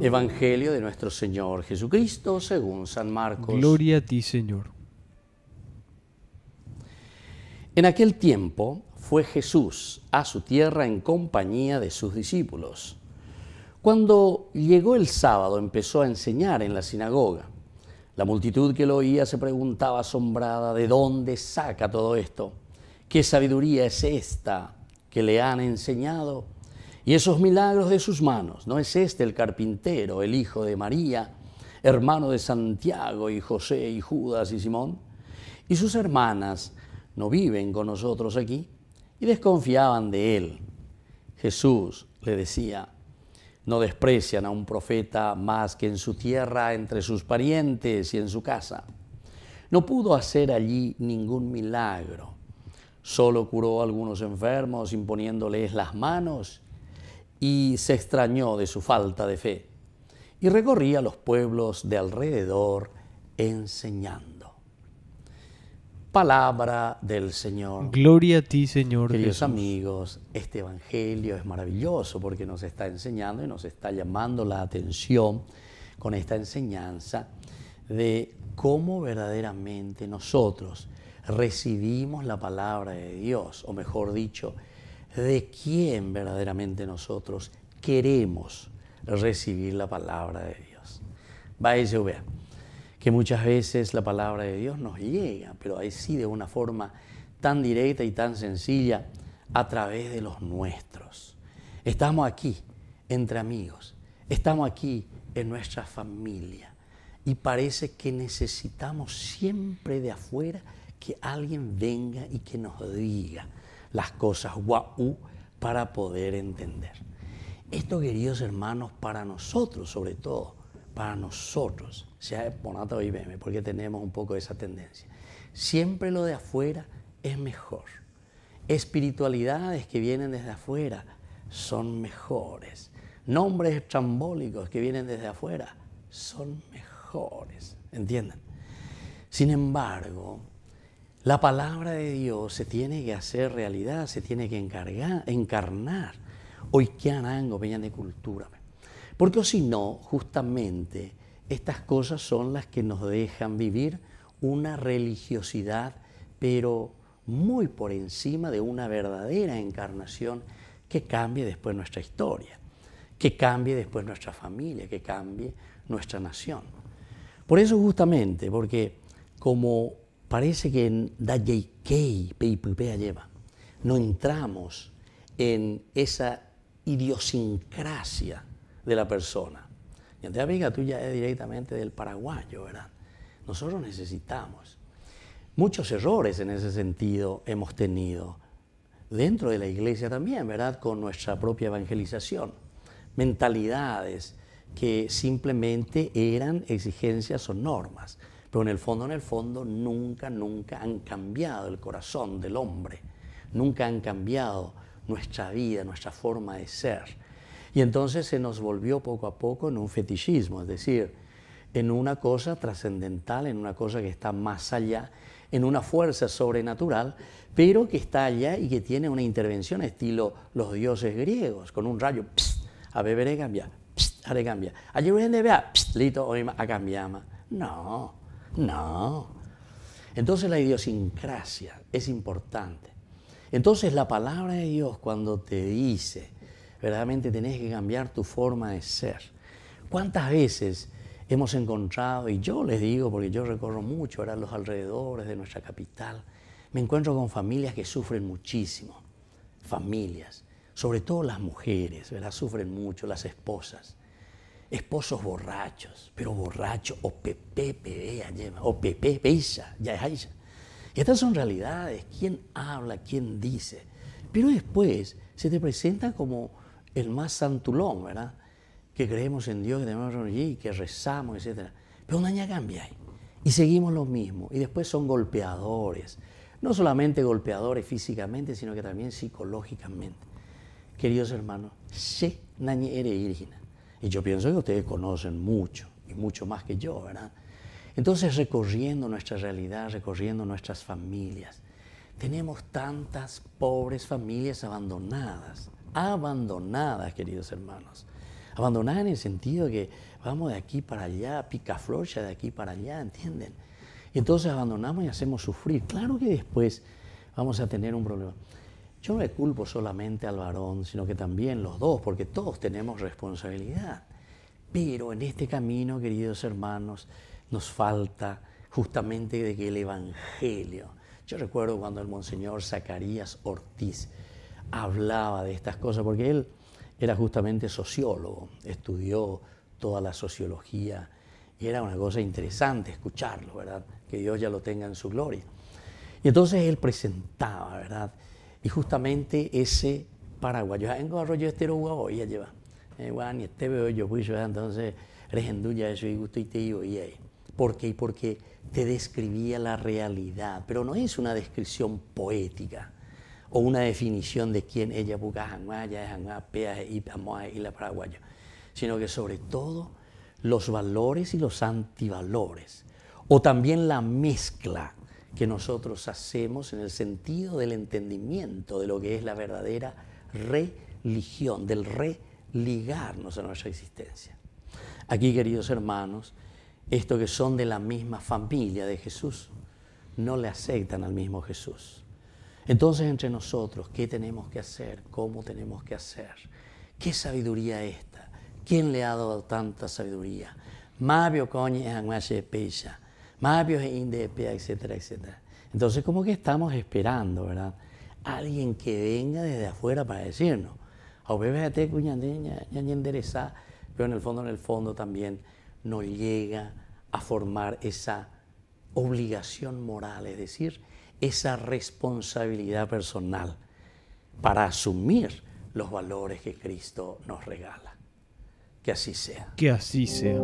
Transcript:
Evangelio de nuestro Señor Jesucristo según San Marcos. Gloria a ti, Señor. En aquel tiempo fue Jesús a su tierra en compañía de sus discípulos. Cuando llegó el sábado empezó a enseñar en la sinagoga. La multitud que lo oía se preguntaba asombrada de dónde saca todo esto. ¿Qué sabiduría es esta que le han enseñado? y esos milagros de sus manos. ¿No es este el carpintero, el hijo de María, hermano de Santiago y José y Judas y Simón? Y sus hermanas no viven con nosotros aquí y desconfiaban de él. Jesús le decía, no desprecian a un profeta más que en su tierra, entre sus parientes y en su casa. No pudo hacer allí ningún milagro. Solo curó a algunos enfermos imponiéndoles las manos y se extrañó de su falta de fe, y recorría los pueblos de alrededor enseñando. Palabra del Señor. Gloria a ti, Señor. Queridos amigos, este Evangelio es maravilloso porque nos está enseñando y nos está llamando la atención con esta enseñanza de cómo verdaderamente nosotros recibimos la palabra de Dios, o mejor dicho, de quién verdaderamente nosotros queremos recibir la palabra de Dios. Va a ver que muchas veces la palabra de Dios nos llega, pero ahí sí de una forma tan directa y tan sencilla, a través de los nuestros. Estamos aquí entre amigos, estamos aquí en nuestra familia y parece que necesitamos siempre de afuera que alguien venga y que nos diga, las cosas, guau, para poder entender. Esto, queridos hermanos, para nosotros, sobre todo, para nosotros, sea Bonata o IBM, porque tenemos un poco esa tendencia. Siempre lo de afuera es mejor. Espiritualidades que vienen desde afuera son mejores. Nombres trambólicos que vienen desde afuera son mejores. ¿Entienden? Sin embargo, la palabra de Dios se tiene que hacer realidad, se tiene que encargar, encarnar. Hoy que arango, peña de cultura. Porque si no, justamente, estas cosas son las que nos dejan vivir una religiosidad, pero muy por encima de una verdadera encarnación que cambie después nuestra historia, que cambie después nuestra familia, que cambie nuestra nación. Por eso justamente, porque como parece que en DJK lleva, no entramos en esa idiosincrasia de la persona. Y te tuya tú ya es directamente del paraguayo, ¿verdad? Nosotros necesitamos. Muchos errores en ese sentido hemos tenido dentro de la iglesia también, ¿verdad? Con nuestra propia evangelización. Mentalidades que simplemente eran exigencias o normas. Pero en el fondo, en el fondo, nunca, nunca han cambiado el corazón del hombre. Nunca han cambiado nuestra vida, nuestra forma de ser. Y entonces se nos volvió poco a poco en un fetichismo, es decir, en una cosa trascendental, en una cosa que está más allá, en una fuerza sobrenatural, pero que está allá y que tiene una intervención estilo los dioses griegos, con un rayo, psst, a beberé, cambia, psst, a cambia, a vea, psst, lito, a cambiama. No, no. Entonces la idiosincrasia es importante. Entonces la palabra de Dios cuando te dice, verdaderamente tenés que cambiar tu forma de ser. ¿Cuántas veces hemos encontrado, y yo les digo, porque yo recorro mucho ahora los alrededores de nuestra capital, me encuentro con familias que sufren muchísimo, familias, sobre todo las mujeres, ¿verdad? Sufren mucho, las esposas esposos borrachos, pero borrachos, o pepe, o pepe, ya es Estas son realidades, quién habla, quién dice. Pero después se te presenta como el más santulón, ¿verdad? Que creemos en Dios, que tenemos allí, que rezamos, etc. Pero una cambia y seguimos lo mismo. Y después son golpeadores, no solamente golpeadores físicamente, sino que también psicológicamente. Queridos hermanos, se nañere y yo pienso que ustedes conocen mucho, y mucho más que yo, ¿verdad? Entonces, recorriendo nuestra realidad, recorriendo nuestras familias, tenemos tantas pobres familias abandonadas, abandonadas, queridos hermanos. Abandonadas en el sentido que vamos de aquí para allá, picaflocha de aquí para allá, ¿entienden? Y entonces abandonamos y hacemos sufrir. Claro que después vamos a tener un problema. Yo no le culpo solamente al varón, sino que también los dos, porque todos tenemos responsabilidad. Pero en este camino, queridos hermanos, nos falta justamente de que el Evangelio. Yo recuerdo cuando el Monseñor Zacarías Ortiz hablaba de estas cosas, porque él era justamente sociólogo, estudió toda la sociología y era una cosa interesante escucharlo, ¿verdad? Que Dios ya lo tenga en su gloria. Y entonces él presentaba, ¿verdad? Y justamente ese paraguayo, Yo vengo a Arroyo Estero, lleva. Eh, este pues, yo entonces, regenduya eso y gusto y te digo, y ¿Por qué? Porque te describía la realidad, pero no es una descripción poética o una definición de quién ella busca ya y la paraguaya, sino que sobre todo los valores y los antivalores, o también la mezcla que nosotros hacemos en el sentido del entendimiento de lo que es la verdadera religión, del religarnos a nuestra existencia. Aquí, queridos hermanos, esto que son de la misma familia de Jesús, no le aceptan al mismo Jesús. Entonces, entre nosotros, ¿qué tenemos que hacer? ¿Cómo tenemos que hacer? ¿Qué sabiduría esta? ¿Quién le ha dado tanta sabiduría? Mabio pecha Mapios, Indepia, etcétera, etcétera. Entonces, como que estamos esperando, ¿verdad? Alguien que venga desde afuera para decirnos, a te enderezá, pero en el fondo, en el fondo también nos llega a formar esa obligación moral, es decir, esa responsabilidad personal para asumir los valores que Cristo nos regala. Que así sea. Que así sea.